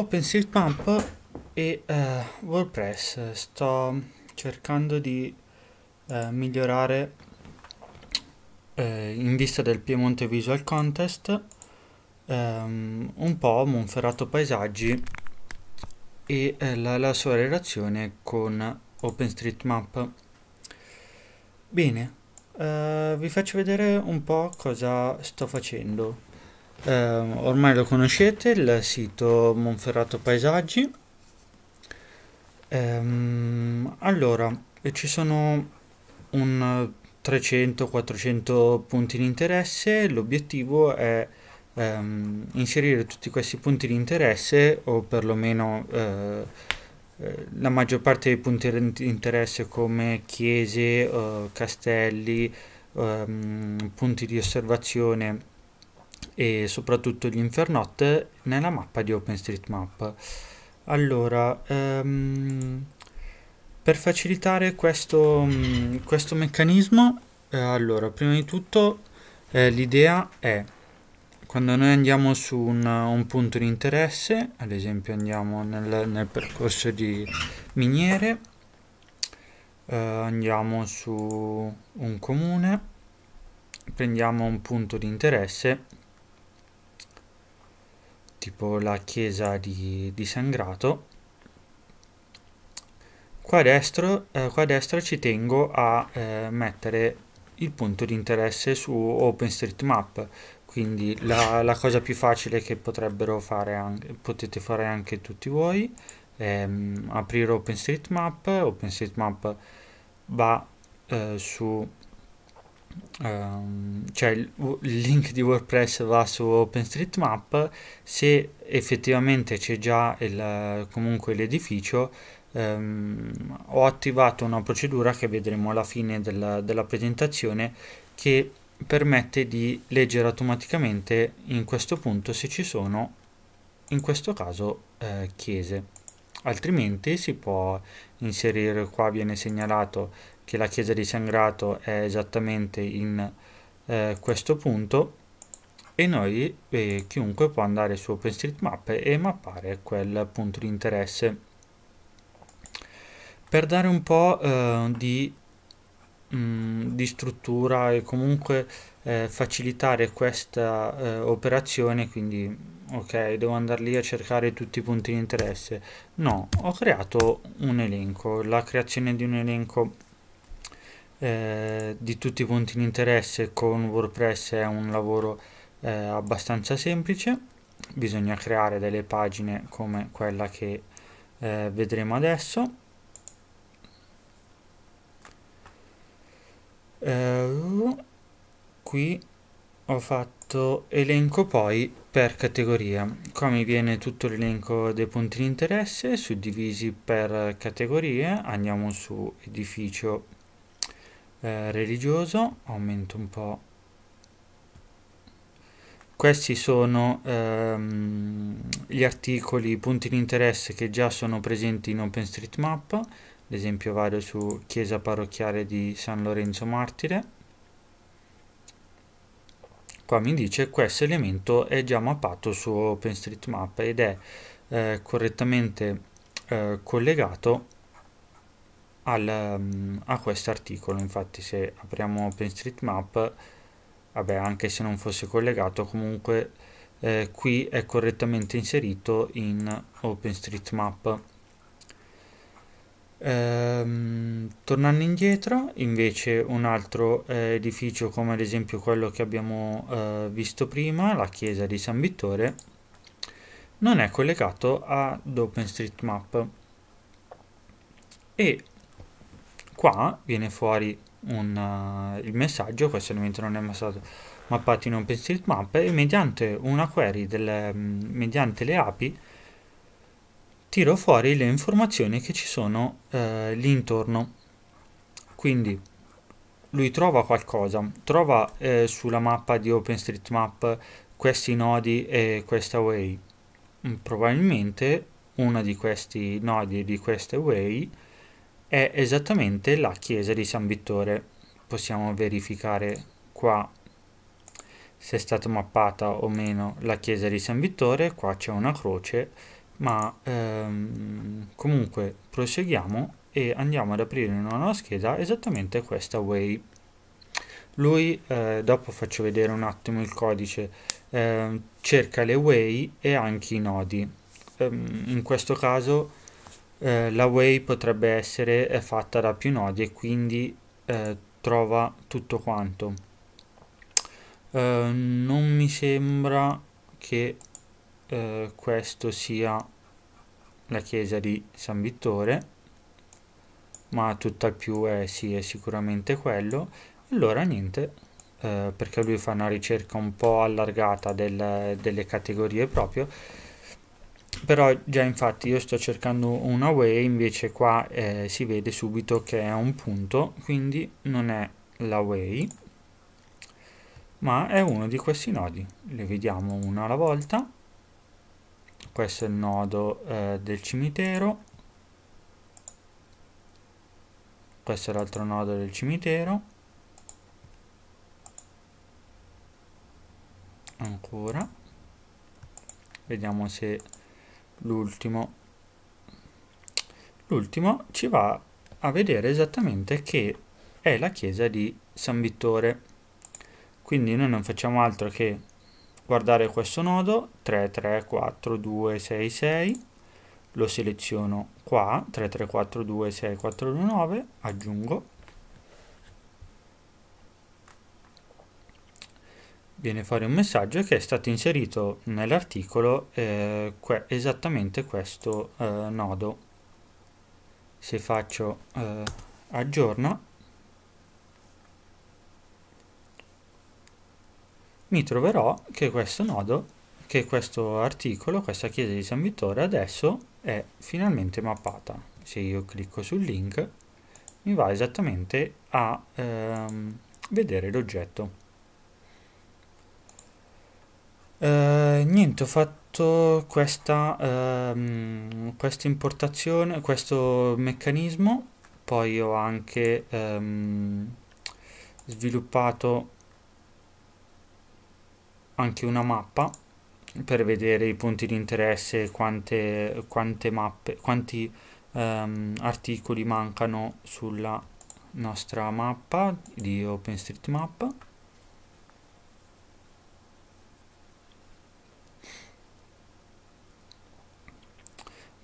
OpenStreetMap e uh, WordPress sto cercando di uh, migliorare uh, in vista del Piemonte Visual Contest um, un po' Monferrato Paesaggi e la, la, sua relazione con OpenStreetMap bene vi faccio vedere un po' cosa sto facendo eh, ormai lo conoscete il sito Monferrato Paesaggi ehm, allora ci sono un 300-400 punti di interesse l'obiettivo è ehm, inserire tutti questi punti di interesse o perlomeno eh, eh, la maggior parte dei punti di interesse come chiese, eh, castelli, ehm, punti di osservazione e soprattutto gli Infernot nella mappa di OpenStreetMap. Allora, um, per facilitare questo, um, questo meccanismo, eh, allora, prima di tutto eh, l'idea è quando noi andiamo su un, un, punto di interesse, ad esempio andiamo nel, nel percorso di miniere, eh, andiamo su un comune, prendiamo un punto di interesse tipo la chiesa di, di Sangrato. Qua a, destro, eh, qua a destra ci tengo a eh, mettere il punto di interesse su OpenStreetMap, quindi la, la, cosa più facile che potrebbero fare anche, potete fare anche tutti voi è ehm, aprire OpenStreetMap, OpenStreetMap va eh, su Um, cioè il, il link di WordPress va su OpenStreetMap se effettivamente c'è già il, comunque l'edificio um, ho attivato una procedura che vedremo alla fine della, della presentazione che permette di leggere automaticamente in questo punto se ci sono in questo caso eh, chiese altrimenti si può inserire qua viene segnalato che la chiesa di San Grato è esattamente in eh, questo punto e noi eh, chiunque può andare su OpenStreetMap e mappare quel punto di interesse per dare un po' eh, di, mh, mm, di, struttura e comunque eh, facilitare questa eh, operazione quindi ok devo andare lì a cercare tutti i punti di interesse no ho creato un elenco la creazione di un elenco eh, di tutti i punti di interesse con WordPress è un lavoro eh, abbastanza semplice bisogna creare delle pagine come quella che eh, vedremo adesso eh, qui ho fatto elenco poi per categoria qua mi viene tutto l'elenco dei punti di interesse suddivisi per categorie andiamo su edificio eh, religioso aumento un po' questi sono ehm, gli articoli, i punti di interesse che già sono presenti in OpenStreetMap, ad esempio vado su chiesa parrocchiale di San Lorenzo Martire, qua mi dice questo elemento è già mappato su OpenStreetMap ed è eh, correttamente eh, collegato al, mm, a questo articolo. Infatti, se apriamo OpenStreetMap, vabbè, anche se non fosse collegato, comunque eh, qui è correttamente inserito in OpenStreetMap. Ehm, tornando indietro, invece, un altro eh, edificio, come ad esempio quello che abbiamo eh, visto prima, la chiesa di San Vittore, non è collegato ad OpenStreetMap e qua viene fuori un, uh, il messaggio, questo elemento non è mai stato mappato in OpenStreetMap e mediante una query, del, um, mediante le API, tiro fuori le informazioni che ci sono eh, lì intorno. Quindi lui trova qualcosa, trova eh, sulla mappa di OpenStreetMap questi nodi e questa way. Mm, probabilmente uno di questi nodi e di queste way è esattamente la chiesa di San Vittore. Possiamo verificare qua se è stata mappata o meno la chiesa di San Vittore, qua c'è una croce, ma ehm, comunque proseguiamo e andiamo ad aprire una nuova scheda esattamente questa way. Lui, eh, dopo faccio vedere un attimo il codice, eh, cerca le way e anche i nodi. Eh, in questo caso eh, la way potrebbe essere eh, fatta da più nodi e quindi eh, trova tutto quanto eh, non mi sembra che eh, questo sia la chiesa di San Vittore ma tutt'al più è, sì, è sicuramente quello allora niente eh, perché lui fa una ricerca un po' allargata del, delle categorie proprio però già infatti io sto cercando una way invece qua eh, si vede subito che è un punto quindi non è la way ma è uno di questi nodi le vediamo uno alla volta questo è il nodo eh, del cimitero questo è l'altro nodo del cimitero ancora vediamo se l'ultimo l'ultimo ci va a vedere esattamente che è la chiesa di San Vittore quindi noi non facciamo altro che guardare questo nodo 3-3-4-2-6-6 lo seleziono qua 3-3-4-2-6-4-1-9 aggiungo viene fuori un messaggio che è stato inserito nell'articolo eh, que esattamente questo eh, nodo se faccio eh, aggiorna mi troverò che questo nodo che questo articolo questa chiesa di San Vittore adesso è finalmente mappata se io clicco sul link mi va esattamente a ehm, vedere l'oggetto eh, niente, ho fatto questa, ehm, questa importazione, questo meccanismo, poi ho anche ehm, sviluppato anche una mappa per vedere i punti di interesse, quante, quante mappe, quanti ehm, articoli mancano sulla nostra mappa di OpenStreetMap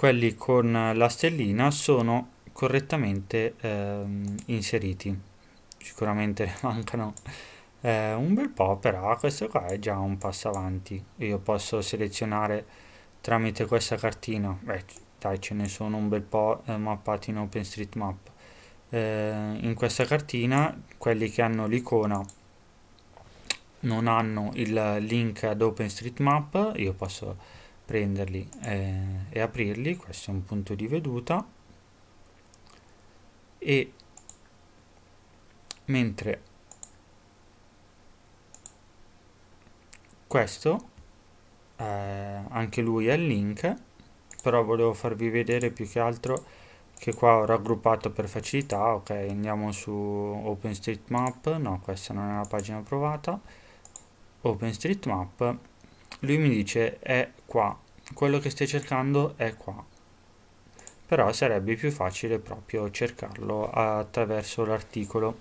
quelli con la stellina sono correttamente ehm, inseriti sicuramente ne mancano eh, un bel po' però questo qua è già un passo avanti io posso selezionare tramite questa cartina beh dai ce ne sono un bel po' eh, mappati in OpenStreetMap eh, in questa cartina quelli che hanno l'icona non hanno il link ad OpenStreetMap io posso prenderli eh, e aprirli questo è un punto di veduta e mentre questo eh, anche lui è il link però volevo farvi vedere più che altro che qua ho raggruppato per facilità ok andiamo su OpenStreetMap no questa non è la pagina provata OpenStreetMap lui mi dice è qua quello che stai cercando è qua però sarebbe più facile proprio cercarlo attraverso l'articolo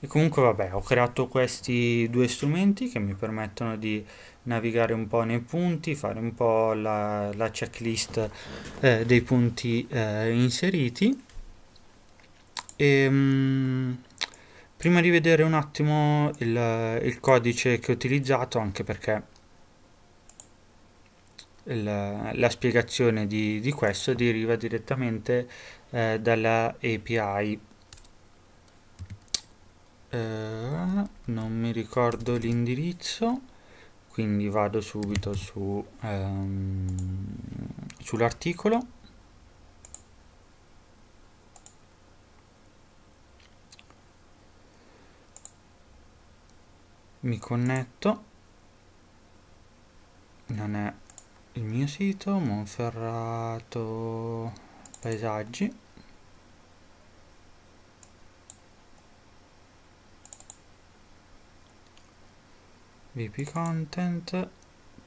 e comunque vabbè ho creato questi due strumenti che mi permettono di navigare un po' nei punti fare un po' la, la checklist eh, dei punti eh, inseriti e ehm, mh, prima di vedere un attimo il, il codice che ho utilizzato anche perché la, la spiegazione di, di, questo deriva direttamente eh, dalla API. Eh, non mi ricordo l'indirizzo, quindi vado subito su, ehm, sull'articolo. Mi connetto, non è il mio sito Monferrato Paesaggi VP Content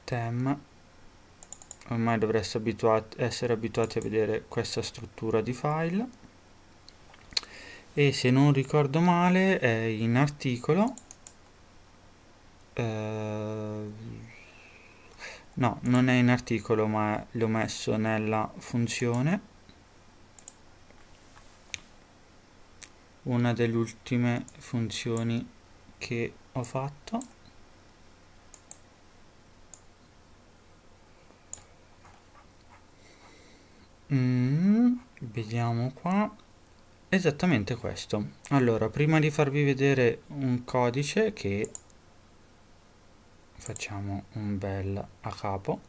Tem ormai dovreste abituati, essere abituati a vedere questa struttura di file e se non ricordo male è in articolo eh, no non è in articolo ma l'ho messo nella funzione una delle ultime funzioni che ho fatto mm, vediamo qua esattamente questo allora prima di farvi vedere un codice che facciamo un bel a capo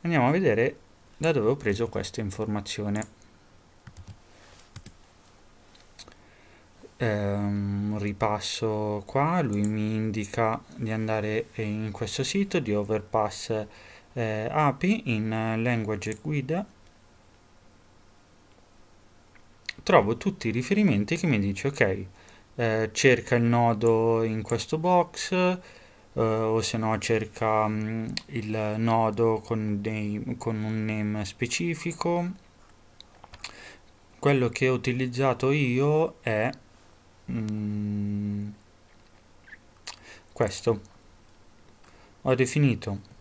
andiamo a vedere da dove ho preso questa informazione ehm, ripasso qua lui mi indica di andare in questo sito di overpass eh, api in language guida trovo tutti i riferimenti che mi dice ok eh, cerca il nodo in questo box eh, o se no cerca mh, mm, il nodo con, dei, con un name specifico quello che ho utilizzato io è mh, mm, questo ho definito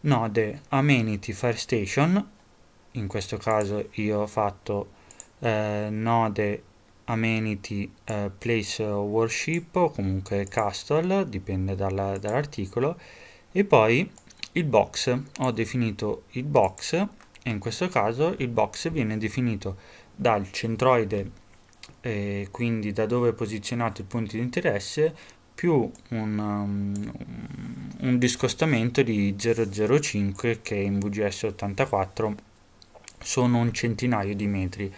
node amenity firestation in questo caso io ho fatto eh, node amenity eh, place worship o comunque castle dipende dal, dall'articolo e poi il box ho definito il box e in questo caso il box viene definito dal centroide eh, quindi da dove è posizionato il punto di interesse più un, um, un discostamento di 005 che in VGS 84 sono un centinaio di metri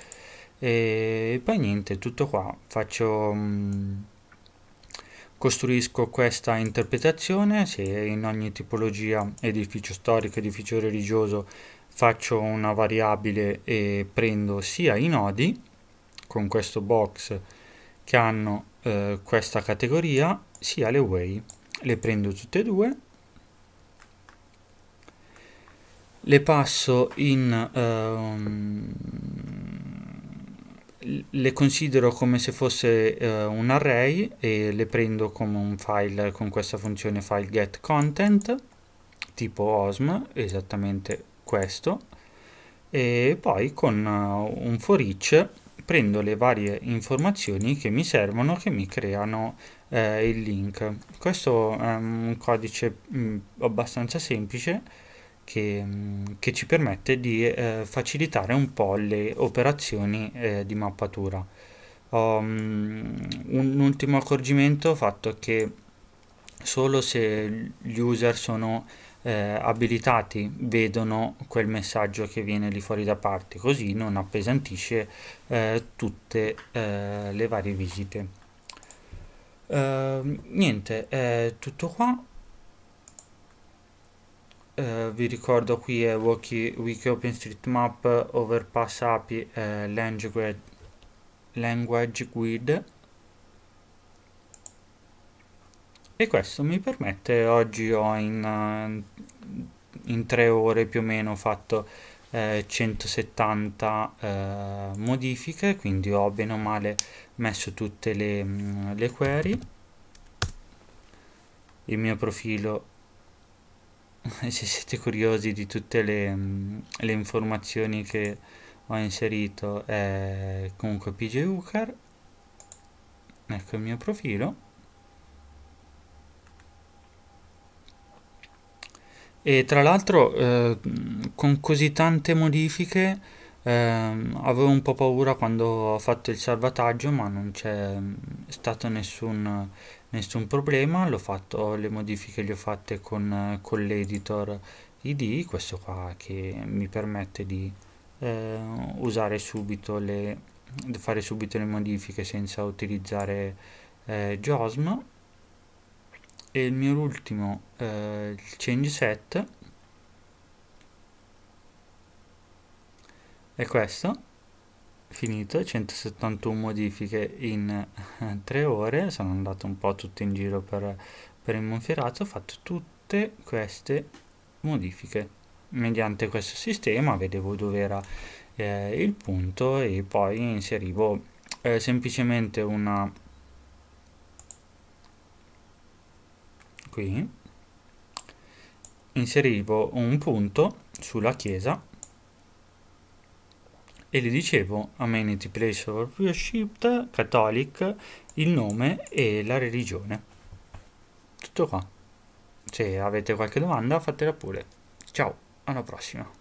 e poi niente tutto qua faccio mm, costruisco questa interpretazione se in ogni tipologia edificio storico edificio religioso faccio una variabile e prendo sia i nodi con questo box che hanno eh, questa categoria sia le way le prendo tutte e due le passo in um, le considero come se fosse eh, un array e le prendo come un file con questa funzione file get content tipo osm esattamente questo e poi con uh, un for each prendo le varie informazioni che mi servono che mi creano eh, il link questo è un codice mh, mm, abbastanza semplice che, mm, che ci permette di eh, facilitare un po' le operazioni eh, di mappatura. Um, un ultimo accorgimento fatto che solo se gli user sono eh, abilitati vedono quel messaggio che viene lì fuori da parte, così non appesantisce eh, tutte eh, le varie visite. Ehm, niente, è eh, tutto qua. Eh, vi ricordo qui è eh, Wiki, Wiki OpenStreetMap Overpass API eh, language, language Guide e questo mi permette oggi ho in, eh, in tre ore più o meno fatto eh, 170 eh, modifiche quindi ho bene o male messo tutte le, mm, le query il mio profilo se siete curiosi di tutte le, mm, le informazioni che ho inserito è comunque Hooker ecco il mio profilo e tra l'altro eh, con così tante modifiche eh, avevo un po' paura quando ho fatto il salvataggio ma non c'è mm, stato nessun nessun problema l'ho fatto le modifiche le ho fatte con, con l'editor id questo qua che mi permette di eh, usare subito le fare subito le modifiche senza utilizzare eh, JOSM e il mio ultimo eh, change set è questo finito 171 modifiche in 3 eh, ore sono andato un po' tutto in giro per, per il Monferrato ho fatto tutte queste modifiche mediante questo sistema vedevo dove era eh, il punto e poi inserivo eh, semplicemente una qui inserivo un punto sulla chiesa e le dicevo Amenity Place of Worship, Catholic, il nome e la religione. Tutto qua. Se avete qualche domanda fatela pure. Ciao, alla prossima.